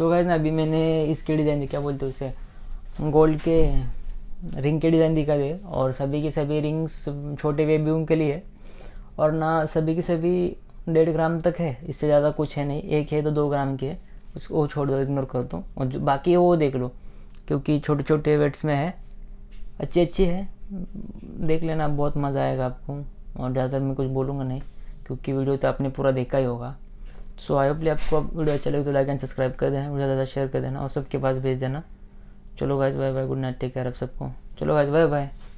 so guys ना अभी मैंने इसके डिज़ाइन क्या बोलते उसे गोल्ड के रिंग के डिज़ाइन दिखा दे और सभी के सभी रिंग्स छोटे बेबियों के लिए और ना सभी के सभी डेढ़ ग्राम तक है इससे ज़्यादा कुछ है नहीं एक है तो दो ग्राम की है उसको वो छोड़ दो इग्नोर कर दो और जो बाकी है वो देख लो क्योंकि छोटे छोटे वेट्स में है अच्छी अच्छी है देख लेना बहुत मज़ा आएगा आपको और ज़्यादातर मैं कुछ बोलूँगा नहीं क्योंकि वीडियो तो आपने पूरा देखा ही होगा सो आई होपली आपको अब वीडियो अच्छा लगे तो लाइक एंड सब्सक्राइब कर देना ज़्यादा ज़्यादा शेयर कर देना और सबके पास भेज देना चलो guys bye bye good night take care आप सबको चलो गाइज बाय बाय